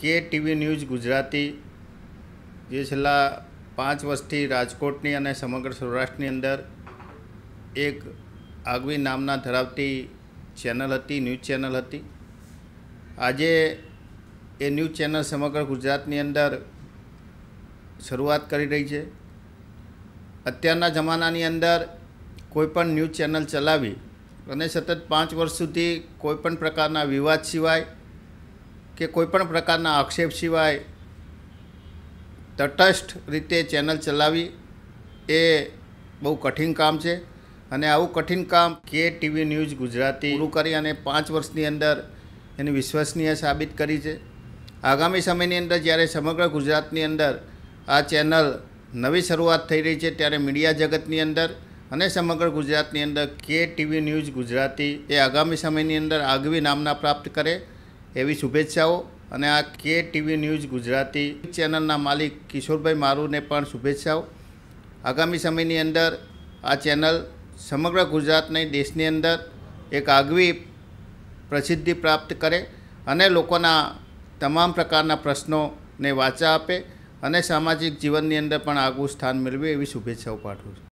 કે TV news Gujarati જે છેલ્લા પાંચ વર્ષથી રાજકોટની અને સમગ્ર સૌરાષ્ટ્રની અંદર એક આગવી નામના ધરાવતી ચેનલ હતી ન્યૂઝ ચેનલ હતી આજે એ ન્યૂઝ ચેનલ સમગ્ર ગુજરાતની અંદર શરૂઆત કરી રહી છે અત્યારના જમાનાની અંદર કોઈપણ ન્યૂઝ ચેનલ ચલાવી અને સતત પાંચ વર્ષ સુધી કોઈપણ પ્રકારના વિવાદ સિવાય કે કોઈપણ પ્રકારના આક્ષેપ સિવાય તટસ્થ રીતે ચેનલ ચલાવી એ બહુ કઠિન કામ છે અને આવું કઠિન કામ કે ટીવી ન્યૂઝ ગુજરાતી પૂરું કરી અને પાંચ વર્ષની અંદર એની વિશ્વસનીય સાબિત કરી છે આગામી સમયની અંદર જ્યારે સમગ્ર ગુજરાતની અંદર આ ચેનલ નવી શરૂઆત થઈ રહી છે ત્યારે મીડિયા જગતની અંદર અને સમગ્ર ગુજરાતની અંદર કે ટીવી ન્યૂઝ ગુજરાતી એ આગામી સમયની અંદર આગવી નામના પ્રાપ્ત કરે એવી શુભેચ્છાઓ અને આ કે ટીવી ન્યૂઝ ગુજરાતી ચેનલના માલિક કિશોરભાઈ મારુને પણ શુભેચ્છાઓ આગામી સમયની અંદર આ ચેનલ સમગ્ર ગુજરાતની દેશની અંદર એક આગવી પ્રસિદ્ધિ પ્રાપ્ત કરે અને લોકોના તમામ પ્રકારના પ્રશ્નોને વાચા આપે અને સામાજિક જીવનની અંદર પણ આગવું સ્થાન મેળવે એવી શુભેચ્છાઓ પાઠવું છું